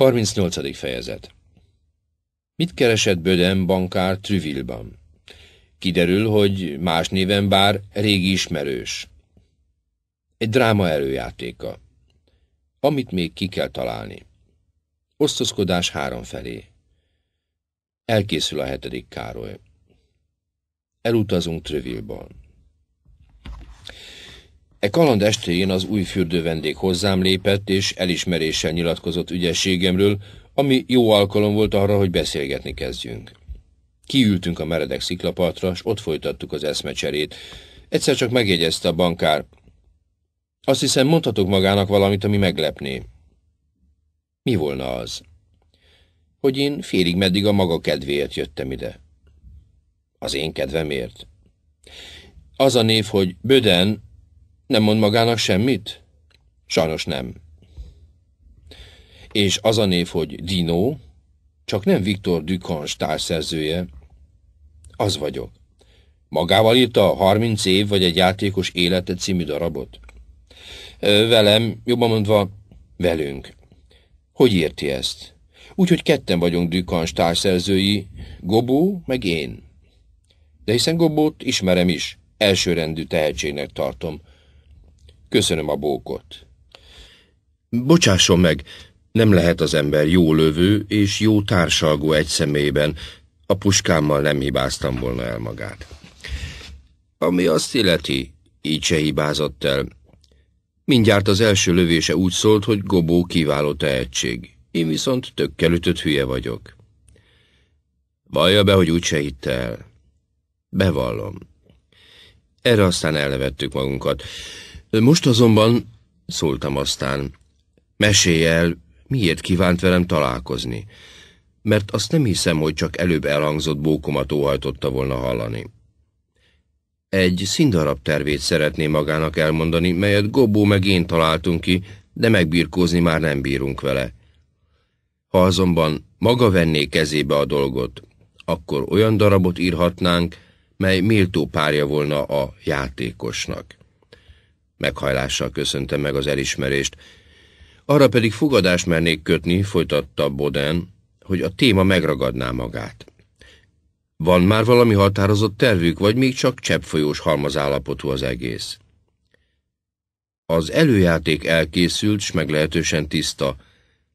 38. fejezet Mit keresett Böden bankár Trüvilban? Kiderül, hogy más néven bár régi ismerős. Egy dráma előjátéka. Amit még ki kell találni. Osztozkodás három felé. Elkészül a hetedik Károly. Elutazunk Trüvilban. E kaland estéjén az új fürdő vendég hozzám lépett, és elismeréssel nyilatkozott ügyességemről, ami jó alkalom volt arra, hogy beszélgetni kezdjünk. Kiültünk a meredek sziklapartra, és ott folytattuk az eszmecserét. Egyszer csak megjegyezte a bankár. Azt hiszem, mondhatok magának valamit, ami meglepné. Mi volna az? Hogy én félig meddig a maga kedvéért jöttem ide. Az én kedvemért? Az a név, hogy Böden nem mond magának semmit? Sajnos nem. És az a név, hogy Dino, csak nem Viktor Dükans társzerzője. Az vagyok. Magával írta a 30 év vagy egy játékos élete című darabot? Velem, jobban mondva, velünk. Hogy érti ezt? Úgyhogy ketten vagyunk Dükans társzerzői, Gobó meg én. De hiszen Gobót ismerem is, elsőrendű tehetségnek tartom. Köszönöm a bókot. Bocsásson meg, nem lehet az ember jó lövő és jó társalgó egy szemében A puskámmal nem hibáztam volna el magát. Ami azt illeti, így se hibázott el. Mindjárt az első lövése úgy szólt, hogy Gobó kiváló tehetség. Én viszont tökkel ütött hülye vagyok. Vallja be, hogy úgy se hitte el. Bevallom. Erre aztán elnevettük magunkat. Most azonban, szóltam aztán, mesélj el, miért kívánt velem találkozni, mert azt nem hiszem, hogy csak előbb elhangzott bókomat óhajtotta volna hallani. Egy színdarab tervét szeretné magának elmondani, melyet Gobó meg én találtunk ki, de megbírkózni már nem bírunk vele. Ha azonban maga venné kezébe a dolgot, akkor olyan darabot írhatnánk, mely méltó párja volna a játékosnak. Meghajlással köszönte meg az elismerést. Arra pedig fogadást mernék kötni, folytatta Boden, hogy a téma megragadná magát. Van már valami határozott tervük, vagy még csak cseppfolyós halmazállapotú az egész? Az előjáték elkészült, s meglehetősen tiszta,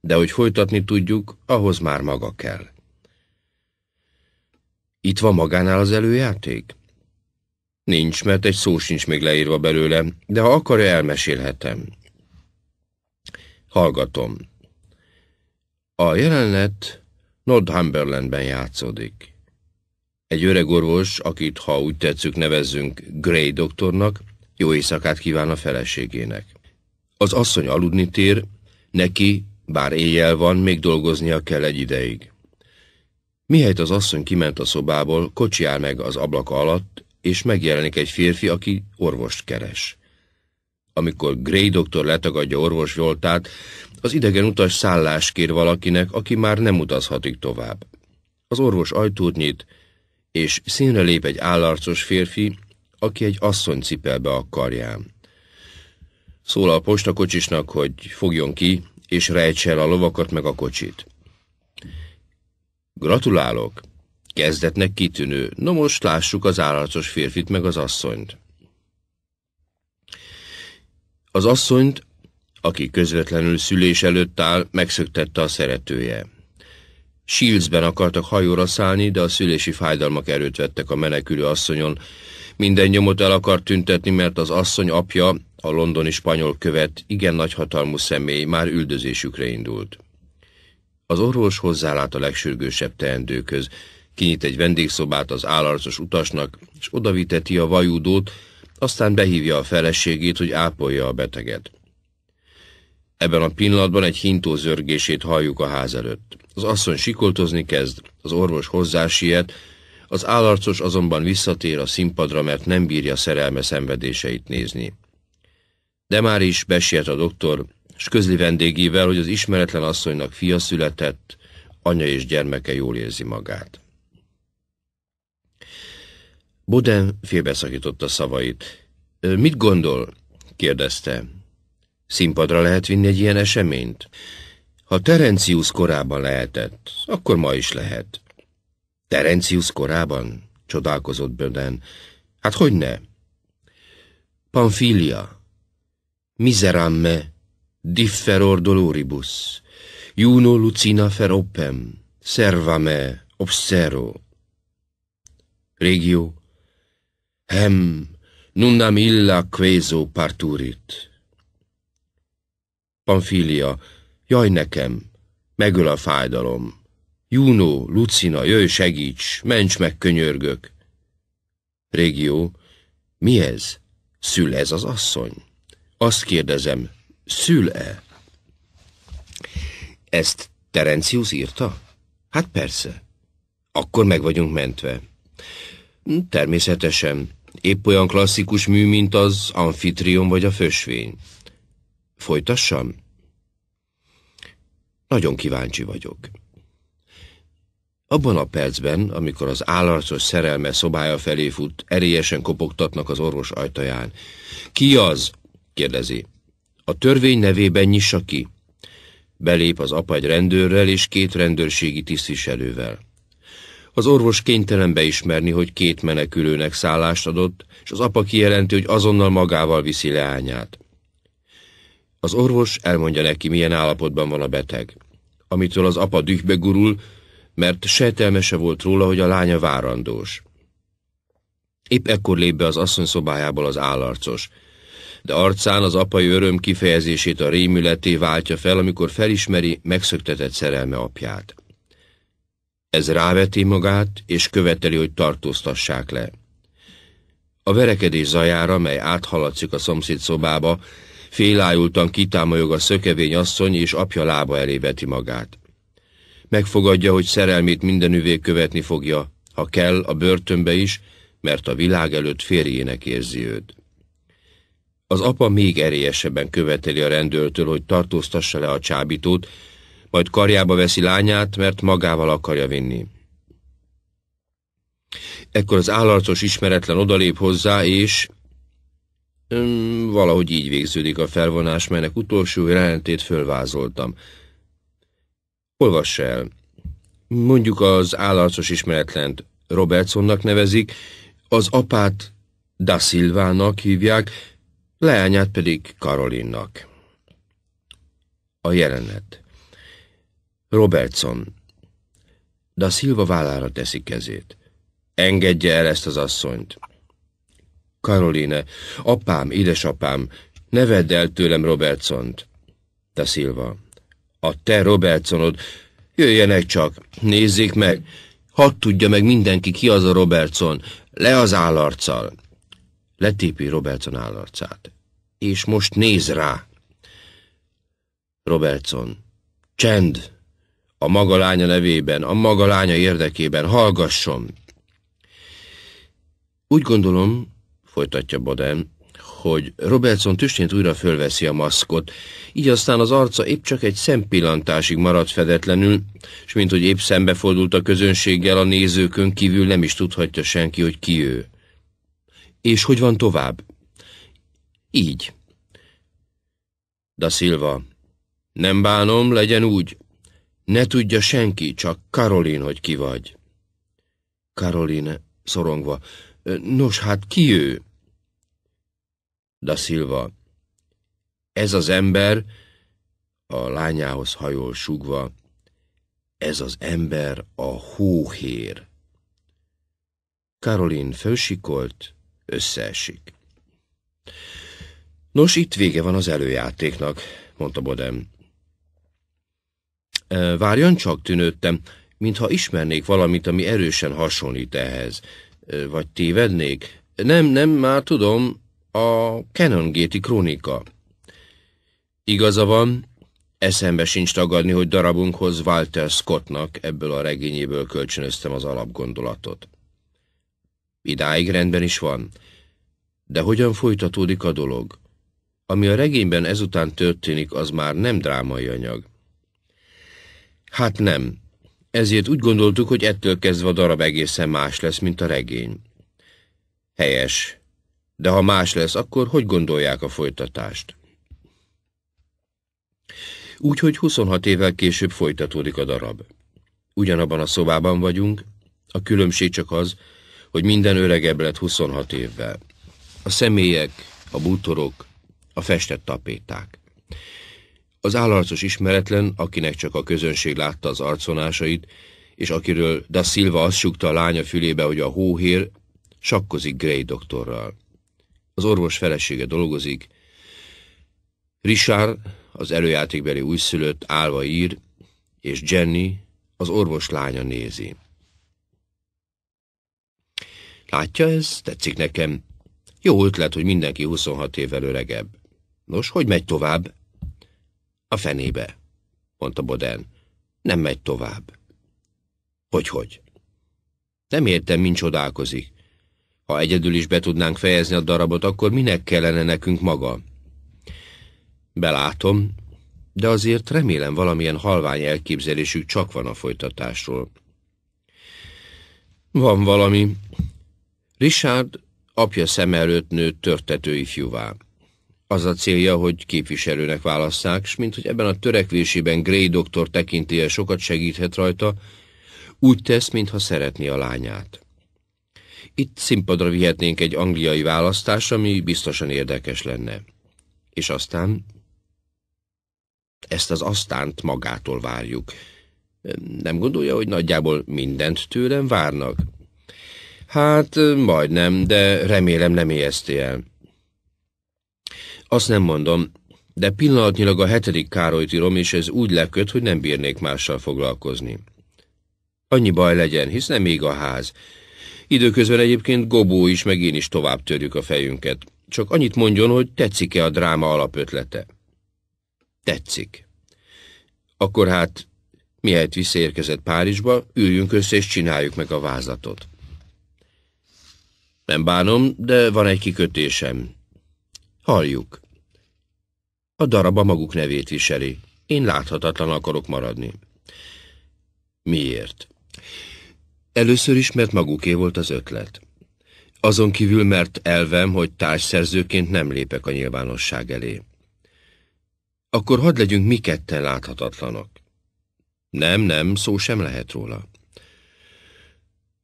de hogy folytatni tudjuk, ahhoz már maga kell. Itt van magánál az előjáték? Nincs, mert egy szó sincs még leírva belőle, de ha akarja, elmesélhetem. Hallgatom. A jelenet Northumberlandben játszódik. Egy öreg orvos, akit, ha úgy tetszük, nevezzünk Gray doktornak, jó éjszakát kíván a feleségének. Az asszony aludni tér, neki, bár éjjel van, még dolgoznia kell egy ideig. Mihelyt az asszony kiment a szobából, kocsi áll meg az ablaka alatt, és megjelenik egy férfi, aki orvost keres. Amikor Gray doktor letagadja orvos Joltát, az idegen utas szállás kér valakinek, aki már nem utazhatik tovább. Az orvos ajtót nyit, és színre lép egy állarcos férfi, aki egy asszony cipel be a karján. Szól a postakocsisnak, hogy fogjon ki, és rejtse el a lovakat meg a kocsit. Gratulálok! Kezdetnek kitűnő. No most lássuk az állarcos férfit meg az asszonyt. Az asszonyt, aki közvetlenül szülés előtt áll, megszöktette a szeretője. Shieldsben akartak hajóra szállni, de a szülési fájdalmak erőt vettek a menekülő asszonyon. Minden nyomot el akart tüntetni, mert az asszony apja, a londoni spanyol követ, igen nagy hatalmú személy már üldözésükre indult. Az orvos hozzálát a legsürgősebb teendőköz, Kinyit egy vendégszobát az állarcos utasnak, és odaviteti a vajúdót, aztán behívja a feleségét, hogy ápolja a beteget. Ebben a pillanatban egy hintó zörgését halljuk a ház előtt. Az asszony sikoltozni kezd, az orvos hozzásiet, az állarcos azonban visszatér a színpadra, mert nem bírja szerelme szenvedéseit nézni. De már is besiet a doktor, és közli vendégével, hogy az ismeretlen asszonynak fia született, anya és gyermeke jól érzi magát. Boden félbeszakította szavait. Mit gondol? kérdezte. Színpadra lehet vinni egy ilyen eseményt? Ha Terencius korában lehetett, akkor ma is lehet. Terencius korában? csodálkozott Böden. Hát hogy ne? Panfilia, miseramme, differor doloribus, juno lucina feroppem, servame, obscero. Régió, Hem, nunnam illa queso parturit. Pamfilia, jaj nekem, megöl a fájdalom. Juno, Lucina, jöjj segíts, ments meg, könyörgök. Régió, mi ez? Szül ez az asszony? Azt kérdezem, szül-e? Ezt Terencius írta? Hát persze. Akkor meg vagyunk mentve. Természetesen. Épp olyan klasszikus mű, mint az amfitrion vagy a fösvény. Folytassam? Nagyon kíváncsi vagyok. Abban a percben, amikor az állarcos szerelme szobája felé fut, erélyesen kopogtatnak az orvos ajtaján. Ki az? kérdezi. A törvény nevében nyissa ki. Belép az apa egy rendőrrel és két rendőrségi tisztviselővel. Az orvos kénytelen beismerni, hogy két menekülőnek szállást adott, és az apa kijelenti, hogy azonnal magával viszi leányát. Az orvos elmondja neki, milyen állapotban van a beteg, amitől az apa dühbe gurul, mert sejtelmese volt róla, hogy a lánya várandós. Épp ekkor lép be az asszony szobájából az állarcos, de arcán az apai öröm kifejezését a rémületé váltja fel, amikor felismeri megszöktetett szerelme apját. Ez ráveti magát, és követeli, hogy tartóztassák le. A verekedés zajára, mely áthaladszik a szomszéd szobába, félájultan kitámolyog a szökevény asszony, és apja lába elé veti magát. Megfogadja, hogy szerelmét mindenüvé követni fogja, ha kell, a börtönbe is, mert a világ előtt férjének érzi őt. Az apa még erélyesebben követeli a rendőrtől, hogy tartóztassa le a csábítót, majd karjába veszi lányát, mert magával akarja vinni. Ekkor az állarcos ismeretlen odalép hozzá, és... Hmm, valahogy így végződik a felvonás, melynek utolsó jelentét fölvázoltam. Olvass el. Mondjuk az állarcos ismeretlent Robertsonnak nevezik, az apát Da Silvának hívják, leányát pedig Karolinnak. A jelenet. Robertson. a Szilva vállára teszi kezét. Engedje el ezt az asszonyt. Karoline, apám, édesapám, ne vedd el tőlem Robertsont. Da Silva. A te Robertsonod, jöjjenek csak, nézzék meg, hadd tudja meg mindenki, ki az a Robertson, le az állarccal. Letépi Robertson állarcát. És most néz rá. Robertson. Csend! a maga lánya nevében, a maga lánya érdekében, hallgasson. Úgy gondolom, folytatja Baden, hogy Robertson tüstént újra fölveszi a maszkot, így aztán az arca épp csak egy szempillantásig maradt fedetlenül, és mint hogy épp szembefordult a közönséggel, a nézőkön kívül nem is tudhatja senki, hogy ki ő. És hogy van tovább? Így. Da Silva. Nem bánom, legyen úgy. Ne tudja senki, csak Karolin, hogy ki vagy. Karoline, szorongva, nos, hát ki ő? Da Silva, ez az ember, a lányához hajol sugva, ez az ember a hóhér. Karolin fősikolt, összeesik. Nos, itt vége van az előjátéknak, mondta Bodem. E, várjon csak, tűnődtem, mintha ismernék valamit, ami erősen hasonlít ehhez. E, vagy tévednék? Nem, nem, már tudom, a Canongate-i krónika. Igaza van, eszembe sincs tagadni, hogy darabunkhoz Walter Scottnak ebből a regényéből kölcsönöztem az alapgondolatot. Idáig rendben is van. De hogyan folytatódik a dolog? Ami a regényben ezután történik, az már nem drámai anyag. Hát nem. Ezért úgy gondoltuk, hogy ettől kezdve a darab egészen más lesz, mint a regény. Helyes. De ha más lesz, akkor hogy gondolják a folytatást? Úgyhogy 26 évvel később folytatódik a darab. Ugyanabban a szobában vagyunk, a különbség csak az, hogy minden öregebb lett 26 évvel. A személyek, a bútorok, a festett tapéták. Az állarcos ismeretlen, akinek csak a közönség látta az arconásait, és akiről Da Silva azt sugta a lánya fülébe, hogy a hóhér, sakkozik Gray doktorral. Az orvos felesége dolgozik. Richard, az előjátékbeli újszülött, állva ír, és Jenny, az orvos lánya nézi. Látja ez? Tetszik nekem. Jó ötlet, hogy mindenki 26 évvel öregebb. Nos, hogy megy tovább? A fenébe, mondta Boden. Nem megy tovább. Hogyhogy? -hogy? Nem értem, mint csodálkozik. Ha egyedül is be tudnánk fejezni a darabot, akkor minek kellene nekünk maga? Belátom, de azért remélem valamilyen halvány elképzelésük csak van a folytatásról. Van valami. Richard apja szem előtt nőtt törtető ifjúvá. Az a célja, hogy képviselőnek válasszák, s mint hogy ebben a törekvésében Gray doktor tekintélye sokat segíthet rajta, úgy tesz, mintha szeretné a lányát. Itt színpadra vihetnénk egy angliai választás, ami biztosan érdekes lenne. És aztán... Ezt az aztánt magától várjuk. Nem gondolja, hogy nagyjából mindent tőlem várnak? Hát, majdnem, de remélem nem éjeszti el. Azt nem mondom, de pillanatnyilag a hetedik Károlyt írom, és ez úgy leköt, hogy nem bírnék mással foglalkozni. Annyi baj legyen, hisz nem még a ház. Időközben egyébként Gobó is, meg én is tovább törjük a fejünket. Csak annyit mondjon, hogy tetszik-e a dráma alapötlete. Tetszik. Akkor hát, mihelyt visszaérkezett Párizsba, üljünk össze és csináljuk meg a vázlatot. Nem bánom, de van egy kikötésem. Halljuk. A darab a maguk nevét viseli. Én láthatatlan akarok maradni. Miért? Először is, mert maguké volt az ötlet. Azon kívül, mert elvem, hogy társszerzőként nem lépek a nyilvánosság elé. Akkor hadd legyünk mi ketten láthatatlanok. Nem, nem, szó sem lehet róla.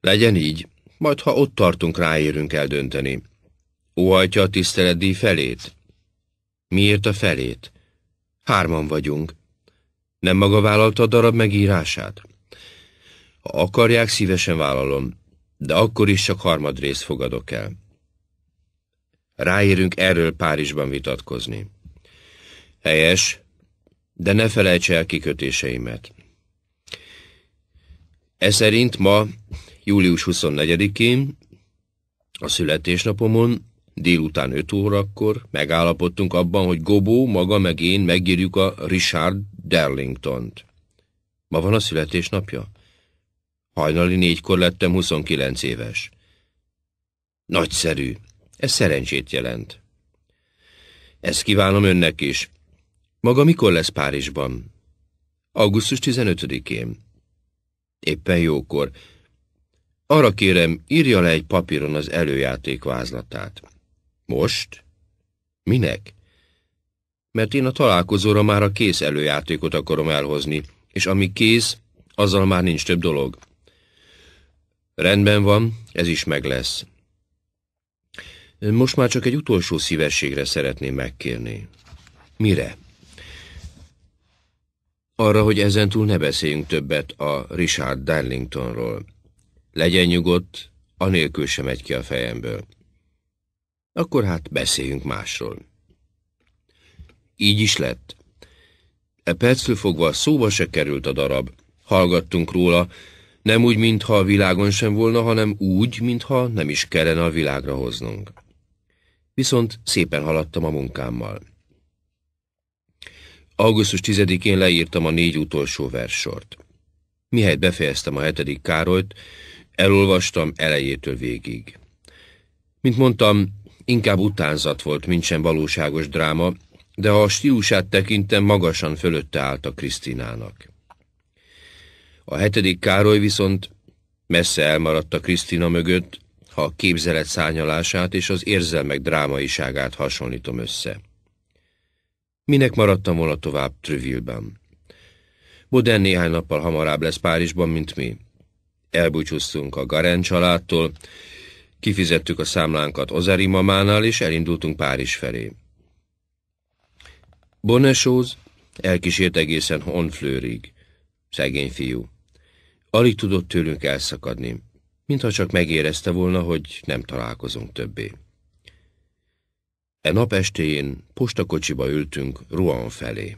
Legyen így, majd ha ott tartunk, ráérünk eldönteni. Óhajtja a tiszteletdíj felét? Miért a felét? Hárman vagyunk. Nem maga vállalta a darab megírását? Ha akarják, szívesen vállalom, de akkor is csak harmadrészt fogadok el. Ráérünk erről Párizsban vitatkozni. Helyes, de ne felejts el kikötéseimet. E szerint ma, július 24-én, a születésnapomon Délután öt órakor megállapodtunk abban, hogy Gobó, maga meg én megírjuk a Richard Darlingtont. Ma van a születésnapja? Hajnali négykor lettem 29 éves. Nagyszerű. Ez szerencsét jelent. Ezt kívánom önnek is. Maga mikor lesz Párizsban? Augusztus 15-én. Éppen jókor. Arra kérem, írja le egy papíron az előjáték vázlatát. Most? Minek? Mert én a találkozóra már a kész előjátékot akarom elhozni, és ami kész, azzal már nincs több dolog. Rendben van, ez is meg lesz. Most már csak egy utolsó szívességre szeretném megkérni. Mire? Arra, hogy ezentúl ne beszéljünk többet a Richard Darlingtonról. Legyen nyugodt, anélkül sem megy ki a fejemből. Akkor hát beszéljünk másról. Így is lett. E perctől fogva szóba se került a darab. Hallgattunk róla, nem úgy, mintha a világon sem volna, hanem úgy, mintha nem is kellene a világra hoznunk. Viszont szépen haladtam a munkámmal. Augusztus 10-én leírtam a négy utolsó versort. Mihelyt befejeztem a hetedik Károlyt, elolvastam elejétől végig. Mint mondtam, Inkább utánzat volt, mint sem valóságos dráma, de a stílusát tekintem magasan fölötte állt a Krisztinának. A hetedik Károly viszont messze elmaradt a Krisztina mögött, ha a képzelet szányalását és az érzelmek drámaiságát hasonlítom össze. Minek maradtam volna tovább Trüvilben? Modern néhány nappal hamarabb lesz Párizsban, mint mi. Elbúcsúztunk a Garen családtól, Kifizettük a számlánkat Ozeri mamánál, és elindultunk Párizs felé. Bonesóz elkísért egészen Honflőrig. Szegény fiú. Alig tudott tőlünk elszakadni, mintha csak megérezte volna, hogy nem találkozunk többé. E nap estéjén postakocsiba ültünk Rouen felé.